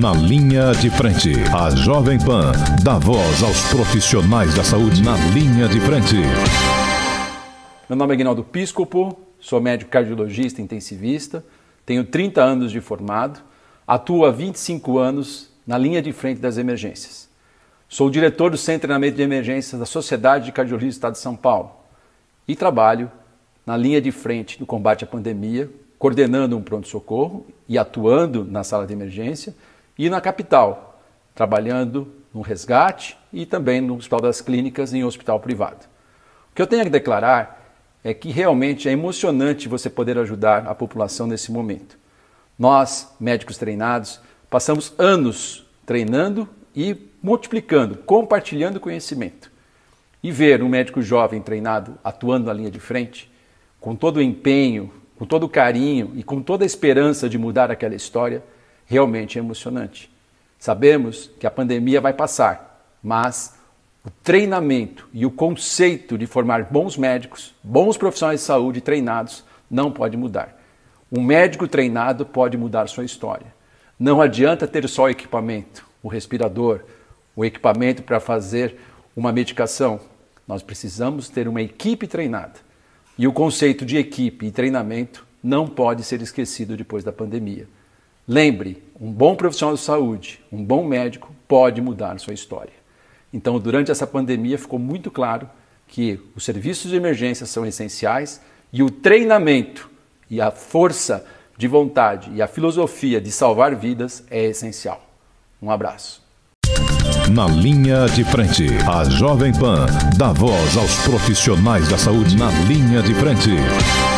Na linha de frente, a Jovem Pan dá voz aos profissionais da saúde. Na linha de frente. Meu nome é Guinaldo Piscopo, sou médico cardiologista intensivista, tenho 30 anos de formado, atuo há 25 anos na linha de frente das emergências. Sou diretor do Centro de Treinamento de Emergências da Sociedade de Cardiologia do Estado de São Paulo e trabalho na linha de frente no combate à pandemia, coordenando um pronto-socorro e atuando na sala de emergência e na capital, trabalhando no resgate e também no Hospital das Clínicas e em hospital privado. O que eu tenho a declarar é que realmente é emocionante você poder ajudar a população nesse momento. Nós, médicos treinados, passamos anos treinando e multiplicando, compartilhando conhecimento. E ver um médico jovem treinado atuando na linha de frente, com todo o empenho, com todo o carinho e com toda a esperança de mudar aquela história, realmente emocionante. Sabemos que a pandemia vai passar, mas o treinamento e o conceito de formar bons médicos, bons profissionais de saúde treinados, não pode mudar. Um médico treinado pode mudar sua história. Não adianta ter só o equipamento, o respirador, o equipamento para fazer uma medicação. Nós precisamos ter uma equipe treinada. E o conceito de equipe e treinamento não pode ser esquecido depois da pandemia. Lembre, um bom profissional de saúde, um bom médico pode mudar sua história. Então, durante essa pandemia, ficou muito claro que os serviços de emergência são essenciais e o treinamento e a força de vontade e a filosofia de salvar vidas é essencial. Um abraço. Na linha de frente, a Jovem Pan dá voz aos profissionais da saúde. Na linha de frente.